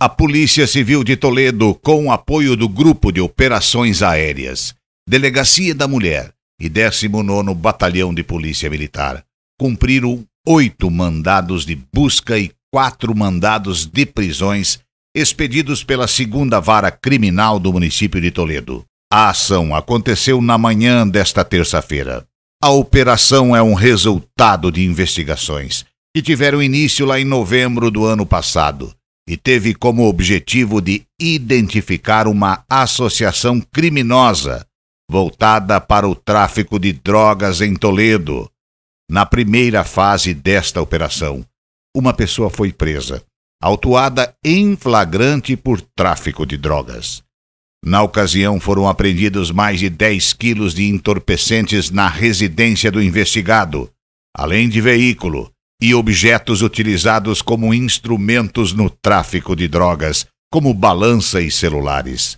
A Polícia Civil de Toledo, com o apoio do Grupo de Operações Aéreas, Delegacia da Mulher e 19 Batalhão de Polícia Militar, cumpriram oito mandados de busca e quatro mandados de prisões expedidos pela Segunda Vara Criminal do município de Toledo. A ação aconteceu na manhã desta terça-feira. A operação é um resultado de investigações que tiveram início lá em novembro do ano passado e teve como objetivo de identificar uma associação criminosa voltada para o tráfico de drogas em Toledo. Na primeira fase desta operação, uma pessoa foi presa, autuada em flagrante por tráfico de drogas. Na ocasião, foram apreendidos mais de 10 quilos de entorpecentes na residência do investigado, além de veículo, e objetos utilizados como instrumentos no tráfico de drogas, como balança e celulares.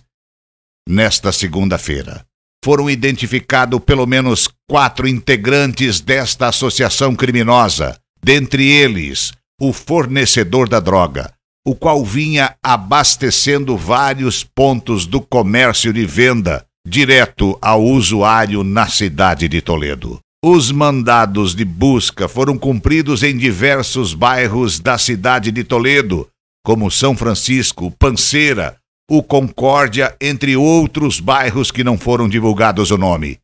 Nesta segunda-feira, foram identificados pelo menos quatro integrantes desta associação criminosa, dentre eles o fornecedor da droga, o qual vinha abastecendo vários pontos do comércio de venda direto ao usuário na cidade de Toledo. Os mandados de busca foram cumpridos em diversos bairros da cidade de Toledo, como São Francisco, Panceira, o Concórdia, entre outros bairros que não foram divulgados o nome.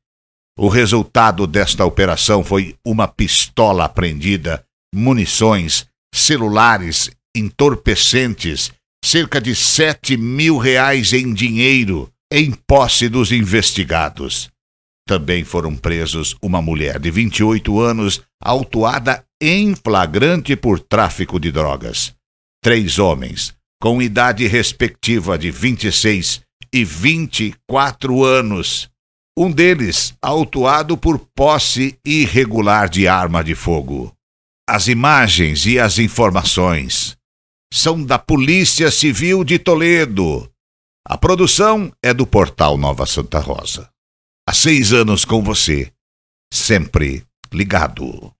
O resultado desta operação foi uma pistola apreendida, munições, celulares, entorpecentes, cerca de 7 mil reais em dinheiro em posse dos investigados. Também foram presos uma mulher de 28 anos, autuada em flagrante por tráfico de drogas. Três homens, com idade respectiva de 26 e 24 anos. Um deles autuado por posse irregular de arma de fogo. As imagens e as informações são da Polícia Civil de Toledo. A produção é do portal Nova Santa Rosa. Há seis anos com você, sempre ligado.